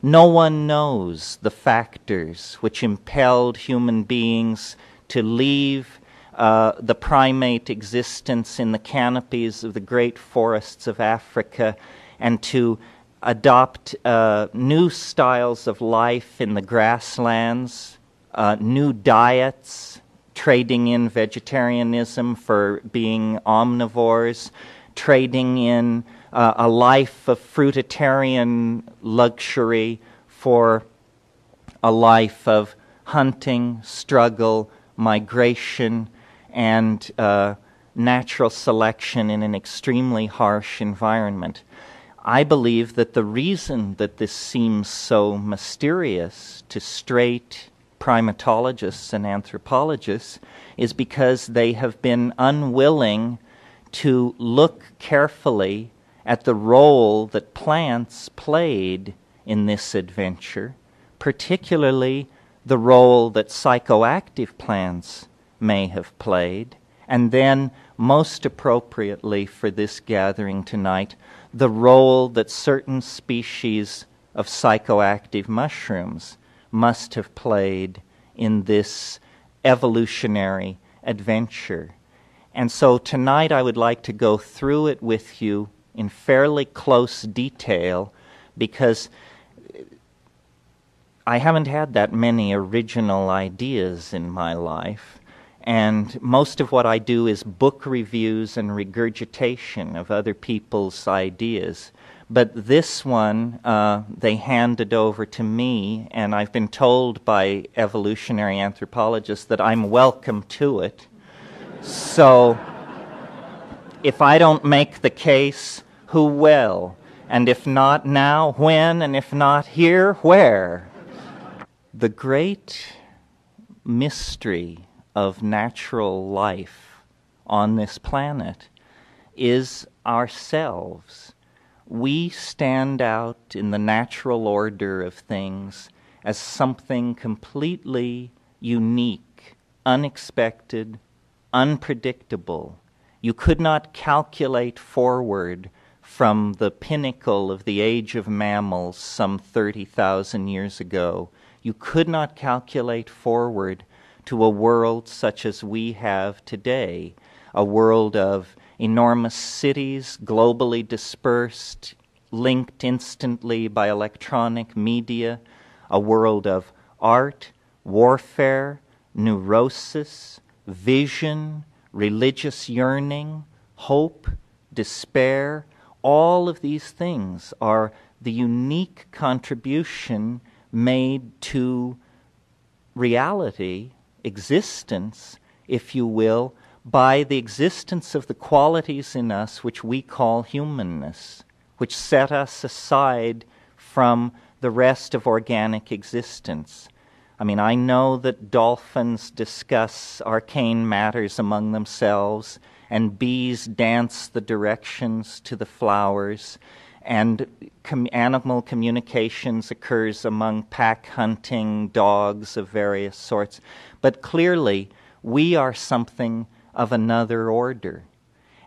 No one knows the factors which impelled human beings to leave uh, the primate existence in the canopies of the great forests of Africa and to adopt uh, new styles of life in the grasslands, uh, new diets, trading in vegetarianism for being omnivores, trading in uh, a life of fruitarian luxury for a life of hunting, struggle, migration, and uh, natural selection in an extremely harsh environment. I believe that the reason that this seems so mysterious to straight primatologists and anthropologists is because they have been unwilling to look carefully at the role that plants played in this adventure, particularly the role that psychoactive plants may have played, and then, most appropriately for this gathering tonight, the role that certain species of psychoactive mushrooms must have played in this evolutionary adventure. And so tonight I would like to go through it with you in fairly close detail because I haven't had that many original ideas in my life. And most of what I do is book reviews and regurgitation of other people's ideas. But this one, uh, they handed over to me, and I've been told by evolutionary anthropologists that I'm welcome to it. so if I don't make the case, who will. And if not now, when? And if not here, where? the great mystery of natural life on this planet is ourselves. We stand out in the natural order of things as something completely unique, unexpected, unpredictable. You could not calculate forward from the pinnacle of the age of mammals some 30,000 years ago. You could not calculate forward to a world such as we have today, a world of enormous cities, globally dispersed, linked instantly by electronic media, a world of art, warfare, neurosis, vision, religious yearning, hope, despair, all of these things are the unique contribution made to reality, existence, if you will, by the existence of the qualities in us which we call humanness, which set us aside from the rest of organic existence. I mean, I know that dolphins discuss arcane matters among themselves and bees dance the directions to the flowers, and com- animal communications occurs among pack hunting dogs of various sorts. But clearly, we are something of another order.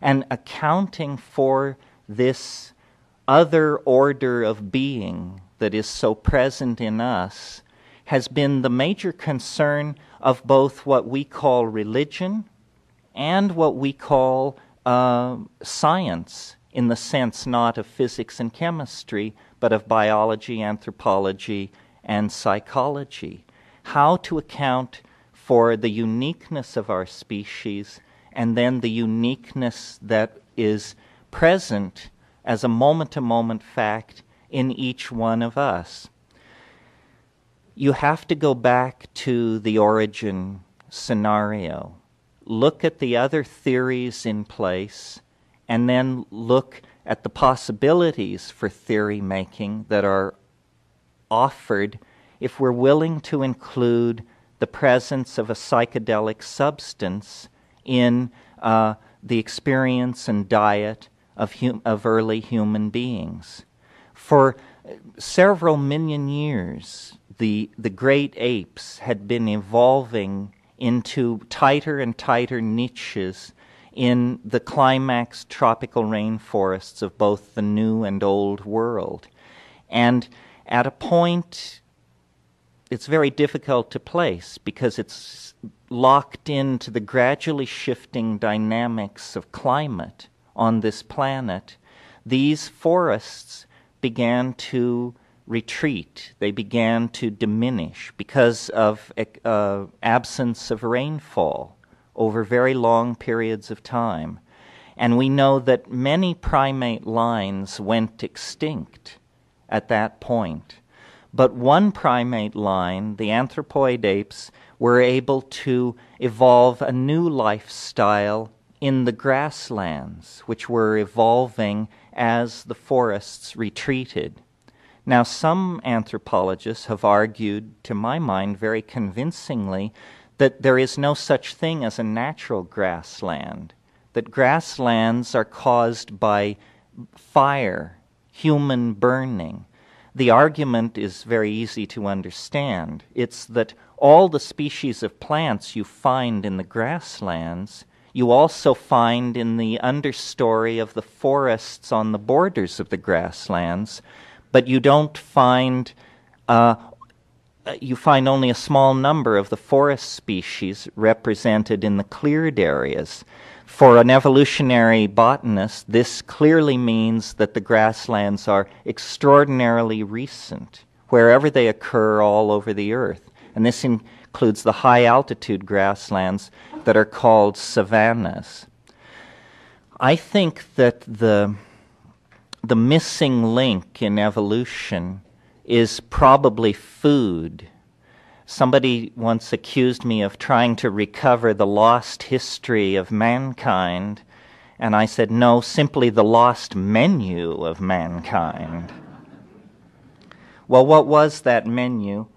And accounting for this other order of being that is so present in us has been the major concern of both what we call religion and what we call uh, science in the sense not of physics and chemistry, but of biology, anthropology, and psychology. How to account for the uniqueness of our species and then the uniqueness that is present as a moment to moment fact in each one of us. You have to go back to the origin scenario look at the other theories in place, and then look at the possibilities for theory making that are offered if we're willing to include the presence of a psychedelic substance in uh, the experience and diet of, hum- of early human beings. For several million years, the, the great apes had been evolving into tighter and tighter niches in the climax tropical rainforests of both the new and old world. And at a point, it's very difficult to place because it's locked into the gradually shifting dynamics of climate on this planet. These forests began to retreat. They began to diminish because of uh, absence of rainfall over very long periods of time. And we know that many primate lines went extinct at that point. But one primate line, the anthropoid apes, were able to evolve a new lifestyle in the grasslands, which were evolving as the forests retreated. Now, some anthropologists have argued, to my mind, very convincingly, that there is no such thing as a natural grassland, that grasslands are caused by fire, human burning. The argument is very easy to understand. It's that all the species of plants you find in the grasslands, you also find in the understory of the forests on the borders of the grasslands but you don't find uh, uh, you find only a small number of the forest species represented in the cleared areas. For an evolutionary botanist, this clearly means that the grasslands are extraordinarily recent, wherever they occur all over the earth. And this includes the high altitude grasslands that are called savannas. I think that the the missing link in evolution is probably food. Somebody once accused me of trying to recover the lost history of mankind, and I said, no, simply the lost menu of mankind. well, what was that menu?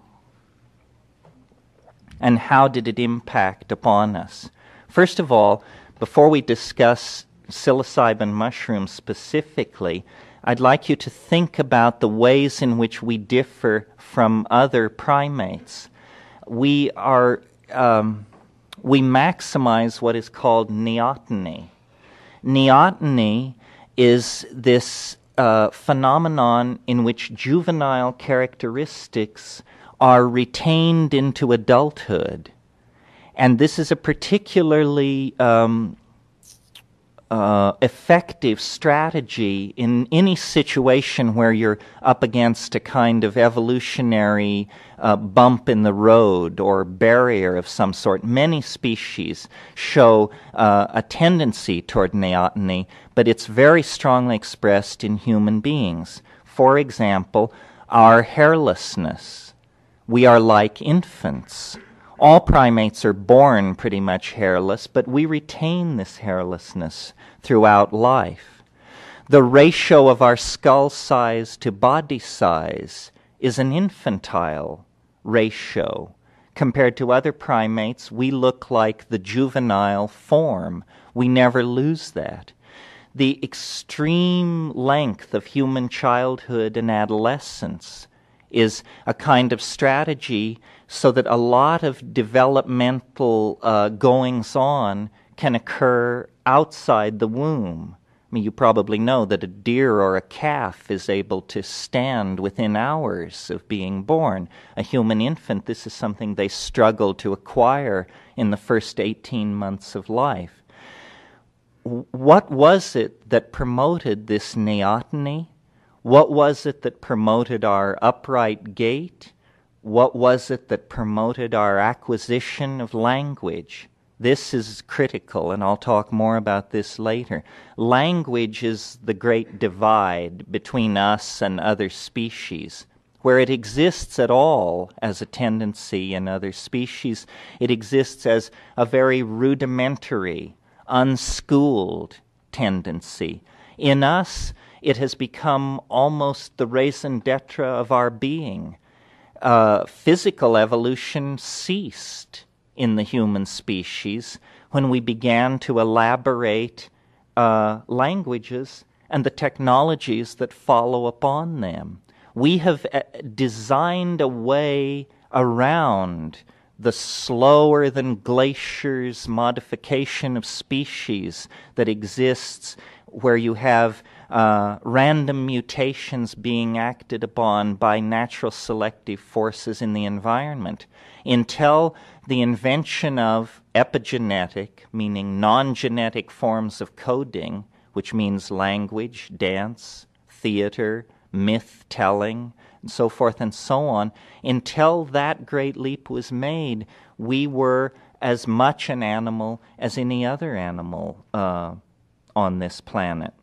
And how did it impact upon us? First of all, before we discuss psilocybin mushrooms specifically, I'd like you to think about the ways in which we differ from other primates. We are um, we maximize what is called neoteny. Neoteny is this uh, phenomenon in which juvenile characteristics are retained into adulthood. And this is a particularly um, uh, effective strategy in any situation where you're up against a kind of evolutionary uh, bump in the road or barrier of some sort. Many species show uh, a tendency toward neoteny, but it's very strongly expressed in human beings. For example, our hairlessness. We are like infants all primates are born pretty much hairless, but we retain this hairlessness throughout life. The ratio of our skull size to body size is an infantile ratio. Compared to other primates, we look like the juvenile form. We never lose that. The extreme length of human childhood and adolescence is a kind of strategy so that a lot of developmental uh, goings on can occur outside the womb. I mean, you probably know that a deer or a calf is able to stand within hours of being born. A human infant, this is something they struggle to acquire in the first 18 months of life. What was it that promoted this neoteny? What was it that promoted our upright gait? What was it that promoted our acquisition of language? This is critical, and I'll talk more about this later. Language is the great divide between us and other species. Where it exists at all as a tendency in other species, it exists as a very rudimentary, unschooled tendency. In us, it has become almost the raison d'etre of our being. Uh, physical evolution ceased in the human species when we began to elaborate uh, languages and the technologies that follow upon them. We have uh, designed a way around the slower than glaciers modification of species that exists where you have uh, random mutations being acted upon by natural selective forces in the environment until the invention of epigenetic, meaning non genetic forms of coding, which means language, dance, theater, myth telling, and so forth and so on, until that great leap was made, we were as much an animal as any other animal. Uh, on this planet.